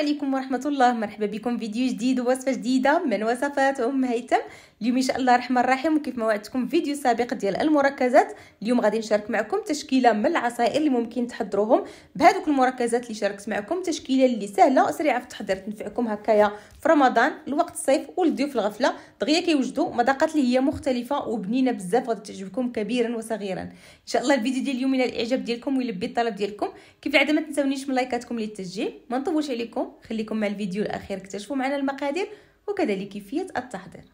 عليكم ورحمة الله مرحبا بكم فيديو جديد ووصفة جديدة من وصفات أم هيثم اليوم إن شاء الله الرحمن الرحيم وكيف ما وعدتكم في فيديو سابق ديال المركزات اليوم غادي نشارك معكم تشكيلة من العصائر اللي ممكن تحضروهم بهذوك المركزات اللي شاركت معكم تشكيلة اللي سهلة وسريعة في التحضير تنفعكم هكايا في رمضان الوقت الصيف والضيوف الغفلة دغيا كيوجدوا مذاقات اللي هي مختلفة وبنينة بزاف غادي تعجبكم كبيرا وصغيرا إن شاء الله الفيديو ديال اليوم ينال الإعجاب ديالكم ويلبي الطلب ديالكم كيف العادة ما تنساونيش من لايكاتكم للتشجيع ما نطولش عليكم خليكم مع الفيديو الاخير اكتشفوا معنا المقادير وكذلك كيفيه التحضير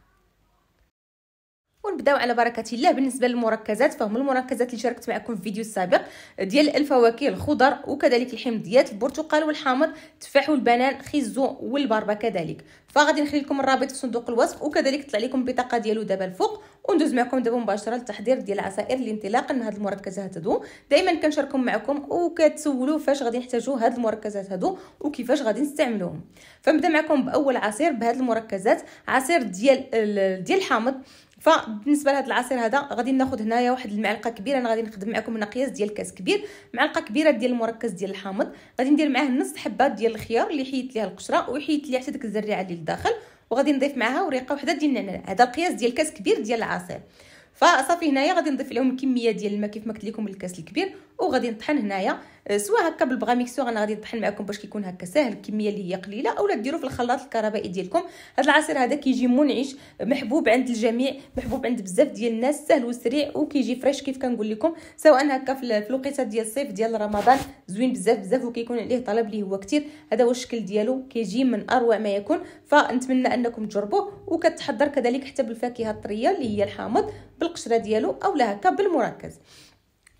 نبداو على بركه الله بالنسبه للمركزات فهم المركزات اللي شاركت معكم في فيديو سابق ديال الفواكه الخضر وكذلك الحمضيات البرتقال والحامض التفاح والبنان خيزو والبربه كذلك فغادي نخلي لكم الرابط في صندوق الوصف وكذلك تطلع لكم البطاقه ديالو دابا الفوق وندوز معكم دابا مباشره للتحضير ديال العصائر الانطلاقا من هاد المركزات هادو دائما كنشاركهم معكم وكتسولوا فاش غادي نحتاجوا هاد المركزات هادو وكيفاش غادي نستعملوهم فنبدا معكم باول عصير بهاد المركزات عصير ديال ديال الحامض فبالنسبه لهذا العصير هذا غادي ناخذ هنايا واحد المعلقه كبيره انا غادي نخدم معكم مقياس ديال كاس كبير معلقه كبيره ديال المركز ديال الحامض غادي ندير معاه نص حبه ديال الخيار اللي حيدت ليها القشره وحيدت ليها حتى ديك الزريعه اللي لداخل وغادي نضيف معها وريقه وحده ديال النعناع هذا القياس ديال كاس كبير ديال العصير فصافي هنايا غادي نضيف لهم كميه ديال الماء كيف ما قلت لكم الكاس الكبير وغادي نطحن هنايا أه، سواء هكا بالبغا ميكسور انا غادي نطحن معكم باش كيكون هكا ساهل الكميه اللي هي قليله اولا ديروا في الخلاط الكهربائي ديالكم هذا العصير هذا كيجي منعش محبوب عند الجميع محبوب عند بزاف ديال الناس سهل وسريع وكيجي فريش كيف كنقول لكم سواء هكا في الوقيته ديال الصيف ديال رمضان زوين بزاف بزاف وكيكون عليه طلب اللي هو كثير هذا هو الشكل ديالو كيجي من اروع ما يكون فنتمنى انكم تجربوه وكتحضر كذلك حتى بالفاكهه الطريه اللي هي الحامض بالقشره ديالو اولا هكا بالمركز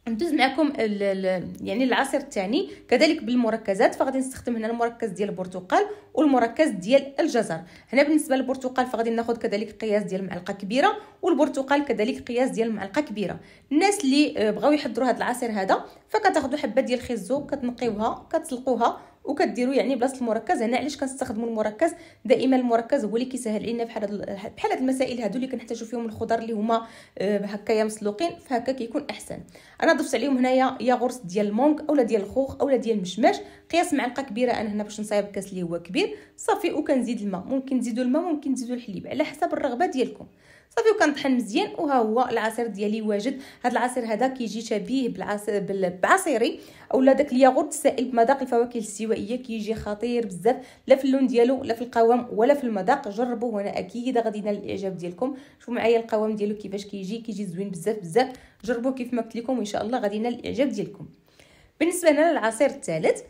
ندوز معكم يعني العصير الثاني كذلك بالمركزات فغادي نستخدم هنا المركز ديال البرتقال والمركز ديال الجزر هنا بالنسبه للبرتقال فغادي ناخذ كذلك قياس ديال معلقه كبيره والبرتقال كذلك قياس ديال معلقه كبيره الناس اللي آه، بغاو يحضروا هذا العصير هذا فكتاخذوا حبه ديال الخيزو كتنقيوها كتسلقوها وكديروا يعني بلاصه المركز هنا علاش كنستخدموا المركز دائما المركز هو اللي كيسهل لنا بحال هاد بحال هاد المسائل هادو اللي كنحتاجوا فيهم الخضر اللي هما آه، هكايا مسلوقين فهكا كيكون احسن انا ضفت عليهم هنايا يا غرس ديال المونك اولا ديال الخوخ اولا ديال المشماش قياس معلقه كبيره انا هنا باش نصايب كاس اللي هو كبير صافي وكنزيد الماء ممكن تزيدوا الماء ممكن تزيدوا الحليب على حسب الرغبه ديالكم صافي وكنطحن مزيان وها هو العصير ديالي واجد هاد العصير هذا كيجي شبيه بالعصير بالعصيري اولا داك الياغورت السائل بمذاق الفواكه السوائيه كيجي خطير بزاف لا في اللون ديالو لا في القوام ولا في المذاق جربوه هنا اكيد غادي ينال الاعجاب ديالكم شوفوا معايا القوام ديالو كيفاش كيجي كيجي زوين بزاف بزاف جربوه كيف ما قلت لكم وان شاء الله غادي ينال الاعجاب ديالكم بالنسبه لنا للعصير الثالث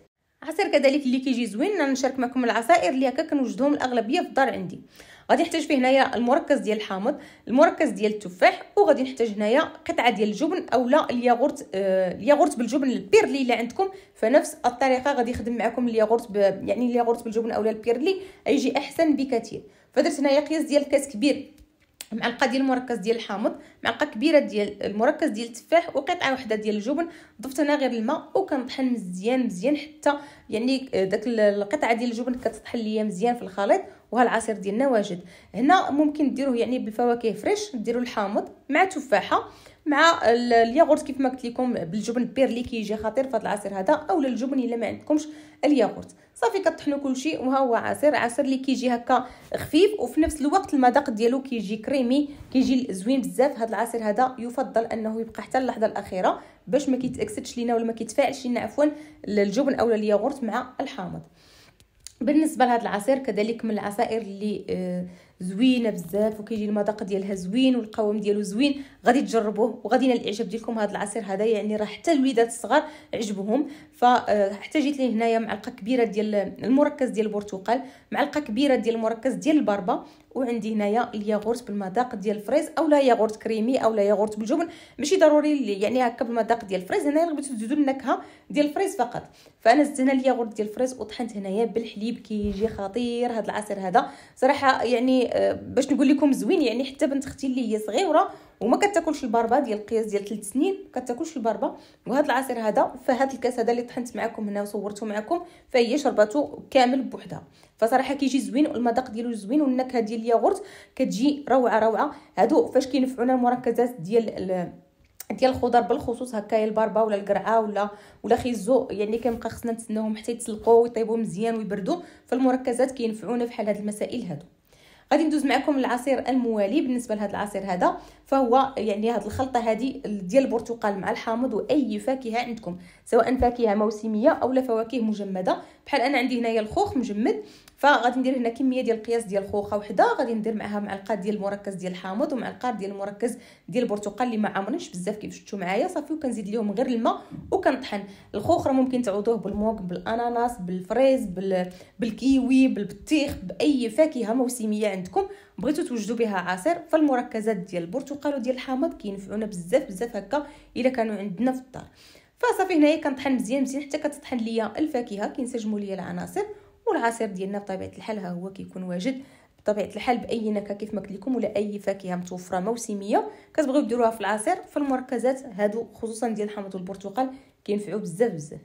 عصير كذلك اللي كيجي زوين نشارك معكم العصائر اللي هكا كنوجدهم الاغلبيه في الدار عندي غادي نحتاج فيه هنايا المركز ديال الحامض المركز ديال التفاح وغادي نحتاج هنايا قطعه ديال الجبن اولا الياغورت آه الياغورت بالجبن البيرلي اللي عندكم فنفس الطريقه غادي يخدم معكم الياغورت يعني الياغورت بالجبن اولا البيرلي يجي احسن بكثير فدرت هنايا قياس ديال الكاس كبير معلقه ديال المركز ديال الحامض معلقه كبيره ديال المركز ديال التفاح وقطعه واحده ديال الجبن ضفت هنا غير الماء وكنطحن مزيان مزيان حتى يعني آه، داك القطعه ديال الجبن كتطحن ليا مزيان في الخليط وهالعصير ديالنا واجد هنا ممكن ديروه يعني بالفواكه فريش ديروا الحامض مع تفاحه مع الياغورت كيف ما قلت لكم بالجبن بير اللي كيجي خطير في العصير هذا اولا الجبن الا ما عندكمش الياغورت صافي كطحنوا كلشي وها هو عصير عصير اللي كيجي هكا خفيف وفي نفس الوقت المذاق ديالو كيجي كريمي كيجي زوين بزاف هذا العصير هذا يفضل انه يبقى حتى اللحظه الاخيره باش ما كيتاكسدش لينا ولا ما كيتفاعلش لينا عفوا الجبن اولا الياغورت مع الحامض بالنسبه لهذا العصير كذلك من العصائر اللي آه، زوينه بزاف وكيجي المذاق ديالها زوين والقوام ديالو زوين غادي تجربوه وغادي ينال الاعجاب ديالكم هذا العصير هذا يعني راه حتى الوليدات الصغار عجبهم آه، جيت ليه هنايا معلقه كبيره ديال المركز ديال البرتقال معلقه كبيره ديال المركز ديال البربه وعندي هنايا الياغورت بالمذاق ديال الفريز اولا ياغورت كريمي اولا ياغورت بالجبن ماشي ضروري يعني هكا بالمذاق ديال الفريز هنايا بغيتو تزيدو النكهه ديال الفريز فقط فانا زدت هنا الياغورت ديال الفريز وطحنت هنايا بالحليب كيجي كي خطير هذا العصير هذا صراحه يعني آه، باش نقول لكم زوين يعني حتى بنت اختي اللي هي صغيره وما كتاكلش البربه ديال القياس ديال 3 سنين ما كتاكلش البربه وهذا العصير هذا فهاد الكاس هذا اللي طحنت معكم هنا وصورته معكم فهي شربته كامل بوحدها فصراحه كيجي زوين والمذاق ديالو زوين والنكهه ديال الياغورت كتجي روعه روعه هادو فاش كينفعونا المركزات ديال ديال الخضر بالخصوص هكايا البربه ولا القرعه ولا ولا خيزو يعني كنبقى خصنا نتسناهم حتى يتسلقوا ويطيبوا مزيان ويبردوا فالمركزات كينفعونا في حال هاد المسائل هادو غادي ندوز معكم العصير الموالي بالنسبه لهذا العصير هذا فهو يعني هذه الخلطه هذه ديال البرتقال مع الحامض واي فاكهه عندكم سواء فاكهه موسميه او فواكه مجمده بحال انا عندي هنايا الخوخ مجمد فغادي ندير هنا كميه ديال القياس ديال خوخه وحده غادي ندير معها معلقه ديال المركز ديال الحامض ومعلقه ديال المركز ديال البرتقال اللي ما عامرينش بزاف كيف شفتوا معايا صافي وكنزيد لهم غير الماء وكنطحن الخوخ راه ممكن تعوضوه بالموك بالاناناس بالفريز بال... بالكيوي بالبطيخ باي فاكهه موسميه عندكم بغيتو توجدوا بها عصير فالمركزات ديال البرتقال وديال الحامض كينفعونا بزاف بزاف هكا الا كانوا عندنا في الدار فصافي هنايا كنطحن مزيان مزيان حتى كتطحن ليا الفاكهه كينسجموا ليا العناصر والعصير ديالنا بطبيعه الحال ها هو كيكون واجد بطبيعه الحال باي نكهه كيف ما لكم ولا اي فاكهه متوفره موسميه كتبغيو ديروها في العصير في المركزات هادو خصوصا ديال الحامض والبرتقال كينفعوا بزاف بزاف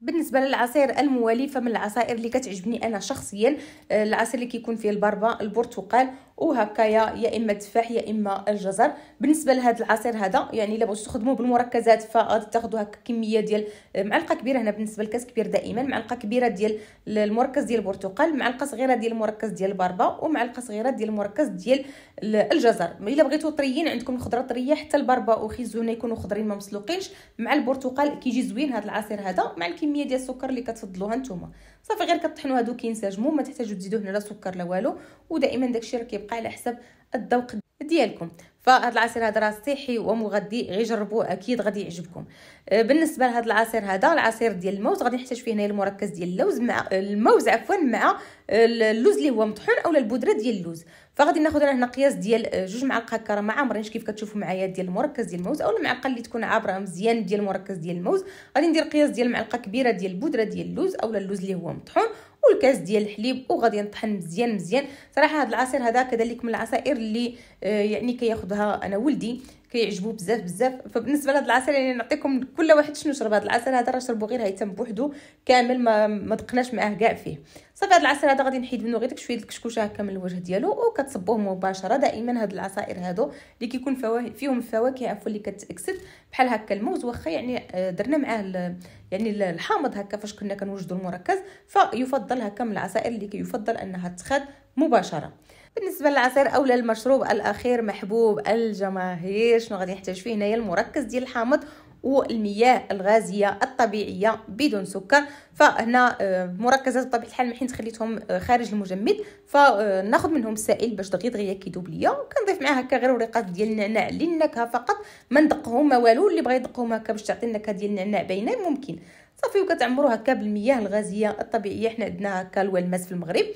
بالنسبه للعصير الموالي فمن العصائر اللي كتعجبني انا شخصيا آه، العصير اللي كيكون فيه البربه البرتقال وهكايا يا اما التفاح يا اما الجزر بالنسبه لهذا العصير هذا يعني الا بغيتو تخدموه بالمركزات فغادي تاخذوا هكا كميه ديال آه، معلقه كبيره هنا بالنسبه للكاس كبير دائما معلقه كبيره ديال المركز ديال البرتقال معلقه صغيره ديال المركز ديال البربه ومعلقه صغيره ديال المركز ديال الجزر الا بغيتو طريين عندكم الخضره طريه حتى البربه وخيزونه يكونوا خضرين ما مسلوقينش مع البرتقال كيجي زوين هذا العصير هذا مع الكمية الكميه ديال السكر اللي كتفضلوها نتوما صافي غير كطحنوا هادو كينسجموا ما تحتاجوا تزيدوا هنا لا سكر لا والو ودائما داكشي راه كيبقى على حسب الذوق ديالكم فهاد العصير هذا راه صحي ومغذي غير جربوه اكيد غادي يعجبكم أه، بالنسبه لهاد العصير هذا العصير ديال الموز غادي نحتاج فيه هنايا المركز ديال اللوز مع الموز عفوا مع اللوز اللي هو مطحون اولا البودره ديال اللوز فغادي ناخذ هنا قياس ديال جوج معالق هكا ما عامرينش كيف كتشوفوا معايا ديال المركز ديال الموز اولا المعلقه اللي تكون عابره مزيان ديال المركز ديال الموز غادي ندير قياس ديال معلقه كبيره ديال البودره ديال اللوز اولا اللوز اللي هو مطحون والكاس ديال الحليب وغادي نطحن مزيان مزيان صراحه هذا العصير هذا كذلك من العصائر اللي آه، يعني كياخذها انا ولدي كيعجبو بزاف بزاف فبالنسبه لهاد العسل يعني نعطيكم كل واحد شنو شرب هاد العسل هذا راه شربو غير هيثم بوحدو كامل ما ما دقناش معاه كاع فيه صافي هاد العسل هذا غادي نحيد منه غير داك شويه الكشكوشه هكا من الوجه ديالو وكتصبوه مباشره دائما هاد العصائر هادو اللي كيكون فواه فيهم الفواكه عفوا اللي كتاكسد بحال هكا الموز واخا يعني آه، درنا معاه يعني الحامض هكا فاش كنا كنوجدو المركز فيفضل هكا من العصائر اللي كيفضل انها تخاد مباشره بالنسبة للعصير أو للمشروب الأخير محبوب الجماهير شنو غادي نحتاج فيه هنايا المركز ديال الحامض والمياه الغازيه الطبيعيه بدون سكر فهنا آه، مركزات بطبيعه الحال محين خليتهم آه، خارج المجمد فناخذ منهم السائل باش دغيا دغيا كيدوب ليا وكنضيف معاه هكا غير وريقات ديال النعناع للنكهه فقط ما ندقهم ما والو اللي بغا يدقهم هكا باش تعطي النكهه ديال النعناع باينه ممكن صافي وكتعمروا هكا بالمياه الغازيه الطبيعيه حنا عندنا هكا الوالماس في المغرب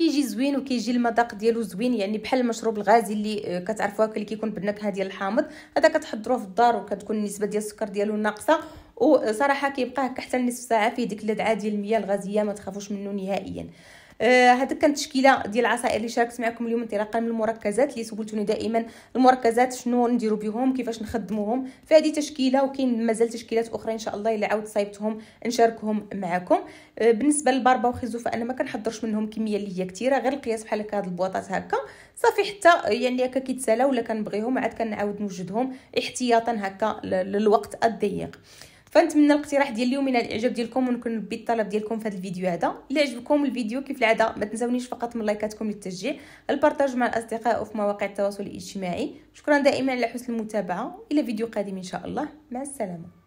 كيجي زوين وكيجي المذاق ديالو زوين يعني بحال المشروب الغازي اللي آه، كتعرفوه اللي كيكون بالنكهه ديال الحامض هذا كتحضروه في الدار وكتكون النسبه ديال السكر ديالو ناقصه وصراحه كيبقى هكا حتى نصف ساعه فيه ديك اللذعه ديال المياه الغازيه ما تخافوش منه نهائيا آه، هذا كانت التشكيله ديال العصائر اللي شاركت معكم اليوم انطلاقا من المركزات اللي سولتوني دائما المركزات شنو نديرو بهم كيفاش نخدموهم فهذه تشكيله وكاين مازال تشكيلات اخرى ان شاء الله الا عاود صايبتهم نشاركهم معكم آه، بالنسبه للبربه وخيزو فانا ما كنحضرش منهم كميه اللي هي كثيره غير القياس بحال هكا هاد البواطات هكا صافي حتى يعني هكا كيتسالاو ولا كنبغيهم عاد كنعاود نوجدهم احتياطا هكا للوقت الضيق فنتمنى الاقتراح ديال اليوم ينال الاعجاب ديالكم ونكون الطلب ديالكم في هذا الفيديو هذا الا عجبكم الفيديو كيف العاده ما تنساونيش فقط من لايكاتكم للتشجيع البارطاج مع الاصدقاء وفي مواقع التواصل الاجتماعي شكرا دائما على حسن المتابعه الى فيديو قادم ان شاء الله مع السلامه